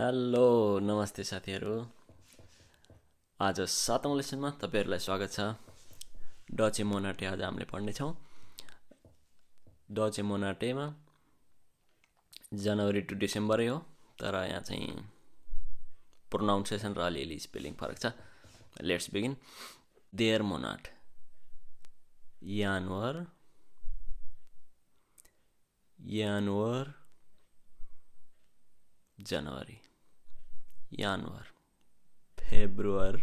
Hello नमस्ते साथीहरू आज सातौँ लेसनमा तपाईँहरूलाई स्वागत छ डचे मोनाटे आज हामीले पढ्नेछौँ डचे मोनाटेमा जनवरी टु डिसेम्बरै हो तर यहाँ चाहिँ प्रोनाउन्सिएसन र अलिअलि स्पेलिङ फरक छ लेट्स बिगिन देयर मोनाट यानवर यानवर जनवरी यानवर फेब्रुअर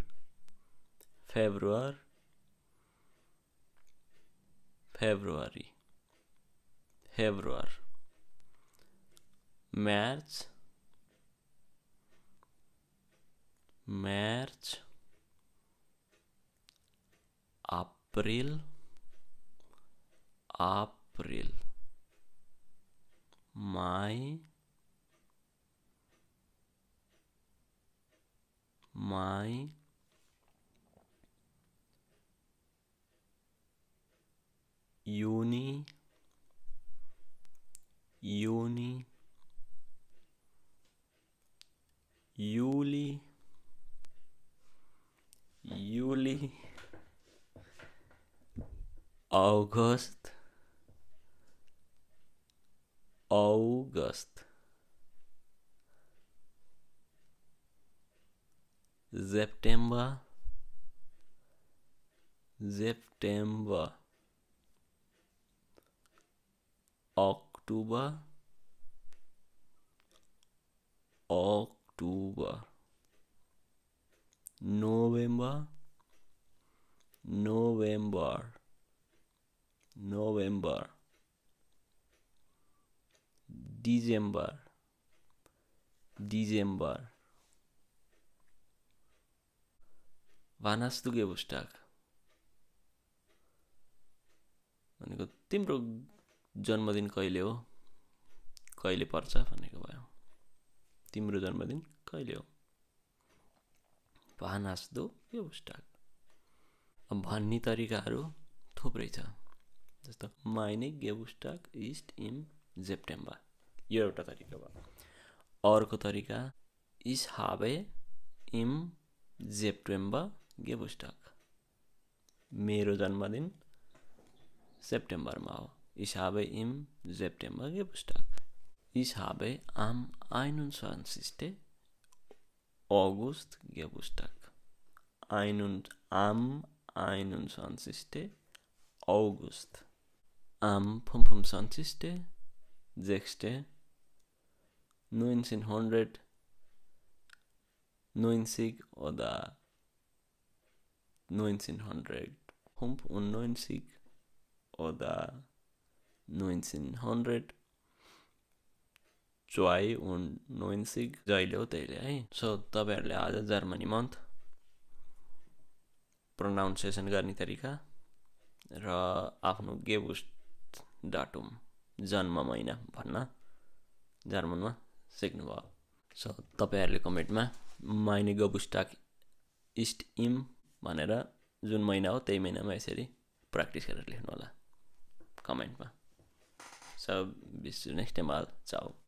फेब्रुअर फेब्रुअरी फेब्रुअर मार्च मार्च अप्रैल अप्रैल मई y uni uni Juli, Juli, August, August. September, September, October October November, November, November, December, December. Wann गेबुस्टाक du Geburtstag? भनेको तिम्रो जन्मदिन कहिले हो कहिले पर्छ भनेको भयो तिम्रो जन्मदिन कहिले हो वान गेबुस्टाक व्यवस्थाक भन्ने तरिकाहरू थुप्रै छ जस्तो माइने गेबुस्टाक इस्ट इन सेप्टेम्बर यो एउटा तरिका भयो अर्को तरिका इस हाबे इम सेप्टेम्बर Geburtstag. Mero Janmadin, September Mao. Ich habe im September Geburtstag. Ich habe am 21. August Geburtstag. Ein und am 21. August. Am 25. 6. 1990 oder 1995 oder 1992 जहिले हो तहिले है सो तपाईँहरूले आज जर्मनी मन्थ प्रोनाउन्सिएसन गर्ने तरिका र आफ्नो गेबुस्ट डाटुम जन्म महिना भन्न जर्मनमा सिक्नुभयो सो तपाईँहरूले कमेन्टमा माइने गबुस्टाक इस्ट इम भनेर जुन महिना हो त्यही महिनामा यसरी प्र्याक्टिस गरेर लेख्नु होला कमेन्टमा सब बिस नेक्स्ट टाइम आल चाउ